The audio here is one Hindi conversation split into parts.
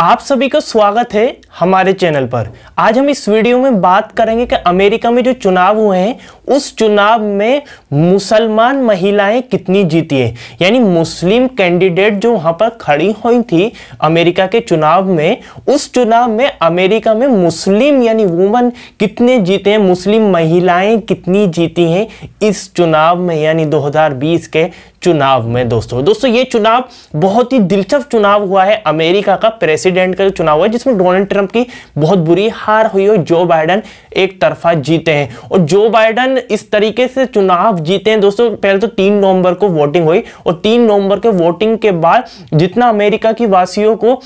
आप सभी का स्वागत है हमारे चैनल पर आज हम इस वीडियो में बात करेंगे कि अमेरिका में जो चुनाव हुए हैं उस चुनाव में मुसलमान महिलाएं कितनी जीती है यानी मुस्लिम कैंडिडेट जो वहां पर खड़ी हुई थी अमेरिका के चुनाव में उस चुनाव में अमेरिका में मुस्लिम यानी वुमन कितने जीते हैं मुस्लिम महिलाएं कितनी जीती हैं इस चुनाव में यानी 2020 के चुनाव में दोस्तों दोस्तों ये चुनाव बहुत ही दिलचस्प चुनाव हुआ है अमेरिका का प्रेसिडेंट का चुनाव हुआ जिसमें डोनाल्ड ट्रंप की बहुत बुरी हार हुई और जो बाइडन एक तरफा जीते हैं और जो बाइडन इस तरीके से चुनाव जीते हैं दोस्तों पहले तो तीन नवंबर को वोटिंग हुई और तीन नवंबर के वोटिंग के बाद जितना अमेरिका की वासियों को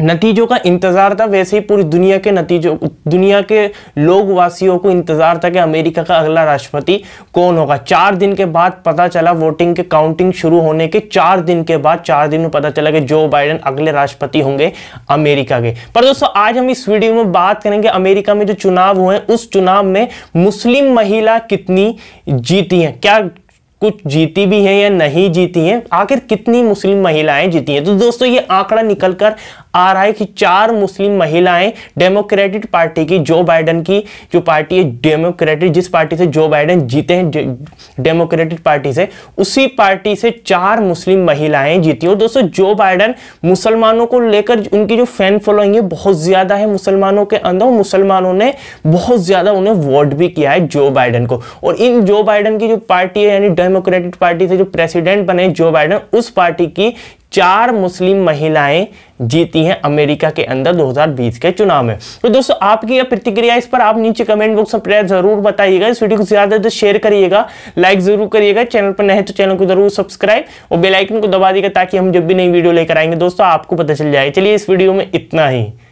नतीजों का इंतज़ार था वैसे ही पूरी दुनिया के नतीजों दुनिया के लोग वासियों को इंतज़ार था कि अमेरिका का अगला राष्ट्रपति कौन होगा चार दिन के बाद पता चला वोटिंग के काउंटिंग शुरू होने के चार दिन के बाद चार दिन में पता चला कि जो बाइडन अगले राष्ट्रपति होंगे अमेरिका के पर दोस्तों आज हम इस वीडियो में बात करेंगे अमेरिका में जो चुनाव हुए उस चुनाव में मुस्लिम महिला कितनी जीती हैं क्या कुछ जीती भी है या नहीं जीती है आखिर कितनी मुस्लिम महिलाएं जीती हैं तो दोस्तों ये आंकड़ा निकलकर आ रहा है कि चार मुस्लिम महिलाएं डेमोक्रेटिक पार्टी की जो बाइडन की जो पार्टी है डेमोक्रेटिक जिस पार्टी से जो बाइडन जीते हैं डेमोक्रेटिक पार्टी से उसी पार्टी से चार मुस्लिम महिलाएं जीती और दोस्तों जो बाइडन मुसलमानों को लेकर उनकी जो फैन फॉलोइंग है बहुत ज़्यादा है मुसलमानों के अंदर मुसलमानों ने बहुत ज़्यादा उन्हें वोट भी किया है जो बाइडन को और इन जो बाइडन की जो पार्टी है यानी डेमोक्रेटिक पार्टी से जो प्रेसिडेंट बने जो बाइडन उस पार्टी की चार मुस्लिम महिलाएं जीती हैं अमेरिका के अंदर 2020 के चुनाव में तो दोस्तों आपकी यह प्रतिक्रिया इस पर आप नीचे कमेंट बॉक्स में जरूर बताइएगा इस वीडियो को ज्यादा से शेयर करिएगा लाइक जरूर करिएगा चैनल पर नहीं तो चैनल को जरूर सब्सक्राइब और बेलाइकन को दबा देगा ताकि हम जब भी नई वीडियो लेकर आएंगे दोस्तों आपको पता चल जाए चलिए इस वीडियो में इतना ही